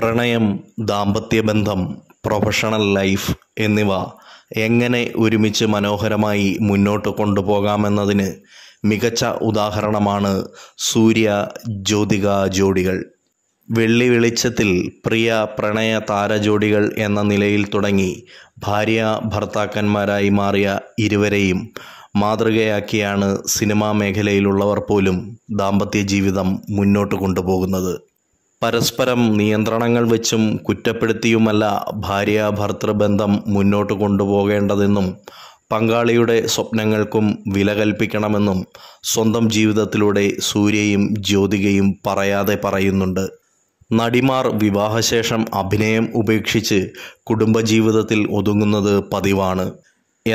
പ്രണയം ദാമ്പത്യബന്ധം professional life എന്നിവ എങ്ങനെ ഒരുമിച്ച് മനോഹരമായി മുന്നോട്ട് കൊണ്ടുപോകാമെന്നതിന് മികച്ച ഉദാഹരണമാണ് സൂര്യ ജ്യോതിക ജോഡികൾ വെള്ളി വെളിച്ചത്തിൽ പ്രിയ പ്രണയ താരജോഡികൾ എന്ന നിലയിൽ തുടങ്ങി ഭാര്യ ഭർത്താക്കന്മാരായി മാറിയ ഇരുവരെയും മാതൃകയാക്കിയാണ് സിനിമാ മേഖലയിലുള്ളവർ പോലും ദാമ്പത്യ ജീവിതം മുന്നോട്ട് കൊണ്ടുപോകുന്നത് പരസ്പരം നിയന്ത്രണങ്ങൾ വെച്ചും കുറ്റപ്പെടുത്തിയുമല്ല ഭാര്യ ബന്ധം മുന്നോട്ട് കൊണ്ടുപോകേണ്ടതെന്നും പങ്കാളിയുടെ സ്വപ്നങ്ങൾക്കും വില കൽപ്പിക്കണമെന്നും സ്വന്തം ജീവിതത്തിലൂടെ സൂര്യയും ജ്യോതികയും പറയാതെ പറയുന്നുണ്ട് നടിമാർ വിവാഹശേഷം അഭിനയം ഉപേക്ഷിച്ച് കുടുംബജീവിതത്തിൽ ഒതുങ്ങുന്നത് പതിവാണ്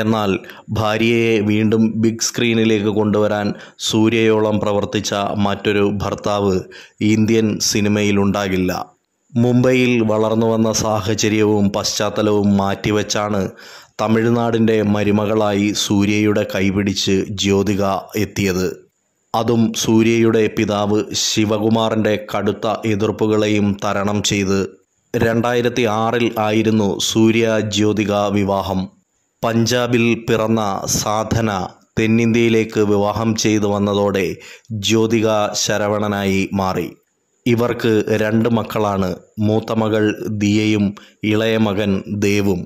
എന്നാൽ ഭാര്യയെ വീണ്ടും ബിഗ് സ്ക്രീനിലേക്ക് കൊണ്ടുവരാൻ സൂര്യയോളം പ്രവർത്തിച്ച മറ്റൊരു ഭർത്താവ് ഇന്ത്യൻ സിനിമയിലുണ്ടാകില്ല മുംബൈയിൽ വളർന്നു വന്ന സാഹചര്യവും പശ്ചാത്തലവും മാറ്റിവെച്ചാണ് തമിഴ്നാടിൻ്റെ മരുമകളായി സൂര്യയുടെ കൈപിടിച്ച് ജ്യോതിക എത്തിയത് അതും സൂര്യയുടെ പിതാവ് ശിവകുമാറിൻ്റെ കടുത്ത എതിർപ്പുകളെയും തരണം ചെയ്ത് രണ്ടായിരത്തി ആറിൽ ആയിരുന്നു സൂര്യ ജ്യോതിക വിവാഹം പഞ്ചാബിൽ പിറന്ന സാധന തെന്നിന്ത്യയിലേക്ക് വിവാഹം ചെയ്തു വന്നതോടെ ജ്യോതിക ശരവണനായി മാറി ഇവർക്ക് രണ്ട് മക്കളാണ് മൂത്ത മകൾ ദിയയും ഇളയ മകൻ ദേവും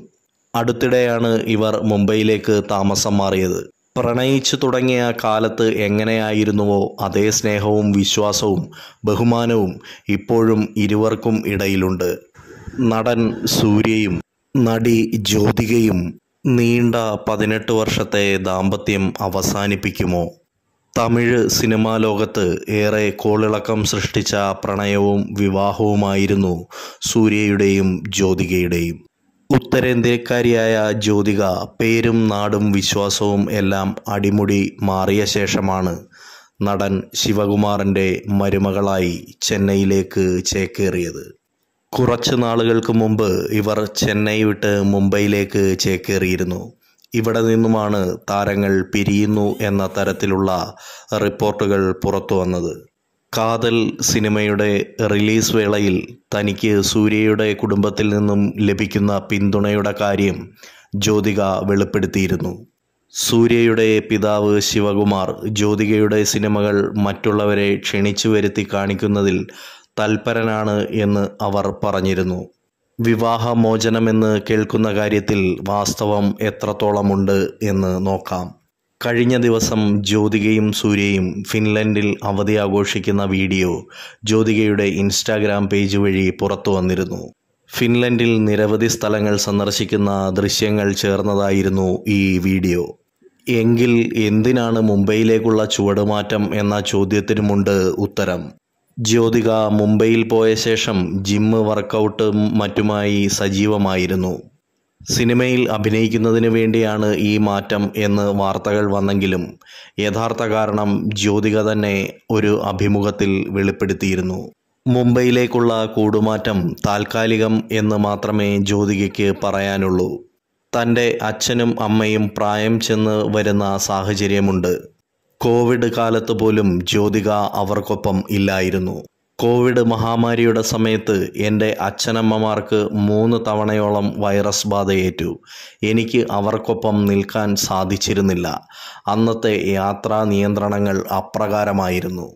അടുത്തിടെയാണ് ഇവർ മുംബൈയിലേക്ക് താമസം മാറിയത് പ്രണയിച്ചു തുടങ്ങിയ കാലത്ത് എങ്ങനെയായിരുന്നുവോ അതേ സ്നേഹവും വിശ്വാസവും ബഹുമാനവും ഇപ്പോഴും ഇരുവർക്കും ഇടയിലുണ്ട് നടൻ സൂര്യയും നടി ജ്യോതികയും നീണ്ട പതിനെട്ട് വർഷത്തെ ദാമ്പത്യം അവസാനിപ്പിക്കുമോ തമിഴ് സിനിമാ ലോകത്ത് ഏറെ കോളിളക്കം സൃഷ്ടിച്ച പ്രണയവും വിവാഹവുമായിരുന്നു സൂര്യയുടെയും ജ്യോതികയുടെയും ഉത്തരേന്ത്യക്കാരിയായ ജ്യോതിക പേരും നാടും വിശ്വാസവും എല്ലാം അടിമുടി മാറിയ ശേഷമാണ് നടൻ ശിവകുമാറിൻ്റെ മരുമകളായി ചെന്നൈയിലേക്ക് ചേക്കേറിയത് കുറച്ച് നാളുകൾക്ക് മുമ്പ് ഇവർ ചെന്നൈ വിട്ട് മുംബൈയിലേക്ക് ചേക്കേറിയിരുന്നു ഇവിടെ നിന്നുമാണ് താരങ്ങൾ പിരിയുന്നു എന്ന തരത്തിലുള്ള റിപ്പോർട്ടുകൾ പുറത്തു വന്നത് കാതൽ സിനിമയുടെ റിലീസ് വേളയിൽ തനിക്ക് സൂര്യയുടെ കുടുംബത്തിൽ നിന്നും ലഭിക്കുന്ന പിന്തുണയുടെ കാര്യം ജ്യോതിക വെളിപ്പെടുത്തിയിരുന്നു സൂര്യയുടെ പിതാവ് ശിവകുമാർ ജ്യോതികയുടെ സിനിമകൾ മറ്റുള്ളവരെ ക്ഷണിച്ചു വരുത്തി കാണിക്കുന്നതിൽ തൽപരനാണ് എന്ന് അവർ പറഞ്ഞിരുന്നു വിവാഹമോചനമെന്ന് കേൾക്കുന്ന കാര്യത്തിൽ വാസ്തവം എത്രത്തോളമുണ്ട് എന്ന് നോക്കാം കഴിഞ്ഞ ദിവസം ജ്യോതികയും സൂര്യയും ഫിൻലൻഡിൽ അവധി ആഘോഷിക്കുന്ന വീഡിയോ ജ്യോതികയുടെ ഇൻസ്റ്റാഗ്രാം പേജ് വഴി പുറത്തു വന്നിരുന്നു ഫിൻലൻഡിൽ നിരവധി സ്ഥലങ്ങൾ സന്ദർശിക്കുന്ന ദൃശ്യങ്ങൾ ചേർന്നതായിരുന്നു ഈ വീഡിയോ എങ്കിൽ എന്തിനാണ് മുംബൈയിലേക്കുള്ള ചുവടുമാറ്റം എന്ന ചോദ്യത്തിനുമുണ്ട് ഉത്തരം ജ്യോതിക മുംബൈയിൽ പോയ ശേഷം ജിമ്മ് വർക്കൗട്ടും മറ്റുമായി സജീവമായിരുന്നു സിനിമയിൽ അഭിനയിക്കുന്നതിന് വേണ്ടിയാണ് ഈ മാറ്റം എന്ന് വാർത്തകൾ വന്നെങ്കിലും യഥാർത്ഥ കാരണം ജ്യോതിക തന്നെ ഒരു അഭിമുഖത്തിൽ വെളിപ്പെടുത്തിയിരുന്നു മുംബൈയിലേക്കുള്ള കൂടുമാറ്റം താൽക്കാലികം എന്ന് മാത്രമേ ജ്യോതികയ്ക്ക് പറയാനുള്ളൂ തൻ്റെ അച്ഛനും അമ്മയും പ്രായം ചെന്ന് വരുന്ന സാഹചര്യമുണ്ട് കോവിഡ് കാലത്ത് പോലും ജ്യോതിക അവർക്കൊപ്പം ഇല്ലായിരുന്നു കോവിഡ് മഹാമാരിയുടെ സമയത്ത് എൻ്റെ അച്ഛനമ്മമാർക്ക് മൂന്ന് തവണയോളം വൈറസ് ബാധയേറ്റു എനിക്ക് അവർക്കൊപ്പം നിൽക്കാൻ സാധിച്ചിരുന്നില്ല അന്നത്തെ യാത്രാ നിയന്ത്രണങ്ങൾ അപ്രകാരമായിരുന്നു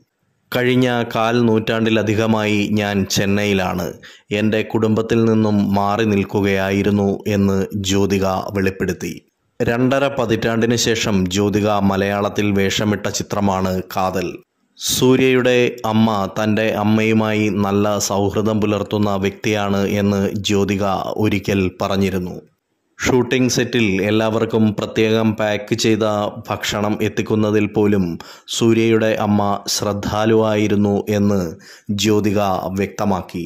കഴിഞ്ഞ കാൽ നൂറ്റാണ്ടിലധികമായി ഞാൻ ചെന്നൈയിലാണ് എൻ്റെ കുടുംബത്തിൽ നിന്നും മാറി നിൽക്കുകയായിരുന്നു എന്ന് ജ്യോതിക വെളിപ്പെടുത്തി രണ്ടര പതിറ്റാണ്ടിന് ശേഷം ജ്യോതിക മലയാളത്തിൽ വേഷമിട്ട ചിത്രമാണ് കാതൽ സൂര്യയുടെ അമ്മ തൻ്റെ അമ്മയുമായി നല്ല സൗഹൃദം പുലർത്തുന്ന വ്യക്തിയാണ് എന്ന് ജ്യോതിക ഒരിക്കൽ പറഞ്ഞിരുന്നു ഷൂട്ടിംഗ് സെറ്റിൽ എല്ലാവർക്കും പ്രത്യേകം പാക്ക് ചെയ്ത ഭക്ഷണം എത്തിക്കുന്നതിൽ പോലും സൂര്യയുടെ അമ്മ ശ്രദ്ധാലുവായിരുന്നു എന്ന് ജ്യോതിക വ്യക്തമാക്കി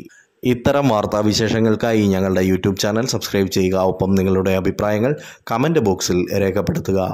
ഇത്തരം വാർത്താ വിശേഷങ്ങൾക്കായി ഞങ്ങളുടെ യൂട്യൂബ് ചാനൽ സബ്സ്ക്രൈബ് ചെയ്യുക ഒപ്പം നിങ്ങളുടെ അഭിപ്രായങ്ങൾ കമൻറ്റ് ബോക്സിൽ രേഖപ്പെടുത്തുക